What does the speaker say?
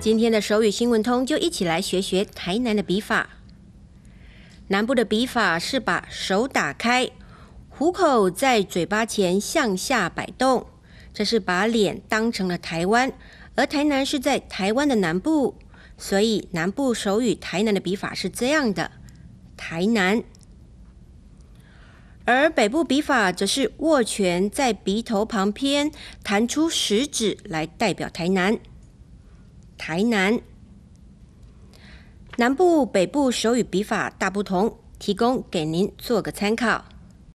今天的手语新闻通就一起来学学台南的笔法。南部的笔法是把手打开，虎口在嘴巴前向下摆动，这是把脸当成了台湾，而台南是在台湾的南部，所以南部手语台南的笔法是这样的：台南。而北部笔法则是握拳在鼻头旁边，弹出食指来代表台南。台南、南部、北部手语笔法大不同，提供给您做个参考。